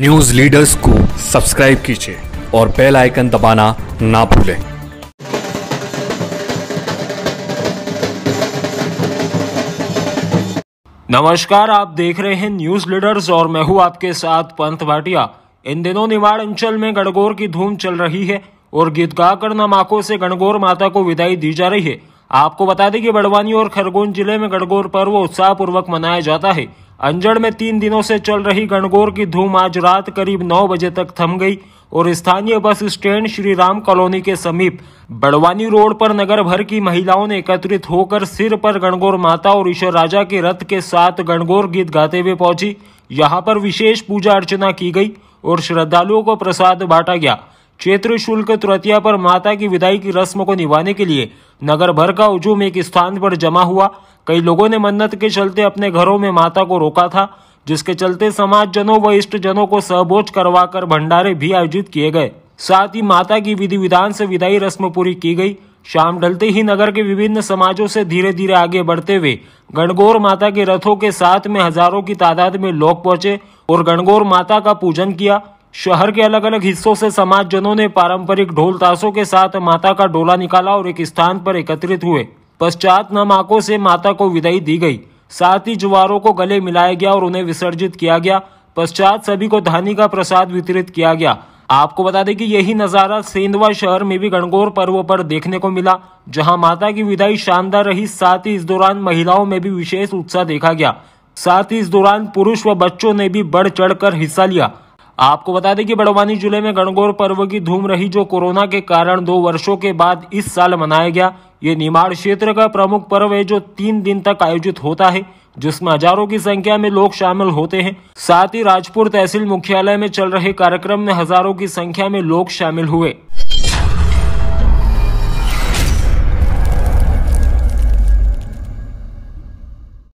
news leaders को subscribe कीजिए और बेल आइकन दबाना ना भूलें नमस्कार आप देख रहे हैं न्यूज लीडर्स और मैं हूं आपके साथ पंथ भाटिया इन दिनों निवाड़ अंचल में गणगौर की धूम चल रही है और गीत गाकर नमाकों से गणगौर माता को विदाई दी जा रही है आपको बता दें कि बड़वानी और खरगोन जिले में गणगौर पर्व उत्साह पूर्वक मनाया जाता है अंजड़ में तीन दिनों से चल रही गणगौर की धूम आज रात करीब नौ बजे तक थम गई और स्थानीय bus stand Shri Ram colony के समीप बड़वानी रोड पर नगर भर की महिलाओं ने एकत्रित होकर सिर पर गणगौर माता और ईश्वर राजा के रथ के साथ गणगौर गीत गाते हुए पहुंची यहां पर विशेष पूजा अर्चना की गई और श्रद्धालुओं को प्रसाद बांटा गया क्षेत्र शुल्क तृतीया पर माता की विदाई की रस्म को निभाने के लिए नगर भर का उजुम एक स्थान पर जमा हुआ कई लोगों ने मन्नत के चलते अपने घरों में माता को रोका था जिसके चलते समाज जनों व इष्ट जनों को सहभोज करवाकर भंडारे भी आयोजित किए गए साथ ही माता की विधि विधान से विदाई रस्म पूरी की गई शाम ढलते ही नगर के विभिन्न समाजों से धीरे धीरे आगे बढ़ते हुए गणगौर माता के रथों के साथ में हजारों की तादाद में लोग पहुंचे और गणगौर माता का पूजन किया शहर के अलग अलग हिस्सों से समाजजनों ने पारंपरिक ढोल ताशों के साथ माता का डोला निकाला और एक स्थान पर एकत्रित हुए पश्चात नमाको से माता को विदाई दी गई साथ ही जुवारों को गले मिलाया गया और उन्हें विसर्जित किया गया पश्चात सभी को धानी का प्रसाद वितरित किया गया आपको बता दें कि यही नज़ारा सेंधवा शहर में भी गणगौर पर्व पर देखने को मिला जहां माता की विदाई शानदार रही साथ ही इस दौरान महिलाओं में भी विशेष उत्साह देखा गया साथ ही इस दौरान पुरुष व बच्चों ने भी बढ़ चढ़कर हिस्सा लिया आपको बता दें कि बड़वानी जिले में गणगौर पर्व की धूम रही जो कोरोना के कारण दो वर्षों के बाद इस साल मनाया गया ये निमाड़ क्षेत्र का प्रमुख पर्व है जो तीन दिन तक आयोजित होता है जिसमें हजारों की संख्या में लोग शामिल होते हैं साथ ही राजपुर तहसील मुख्यालय में चल रहे कार्यक्रम में हजारों की संख्या में लोग शामिल हुए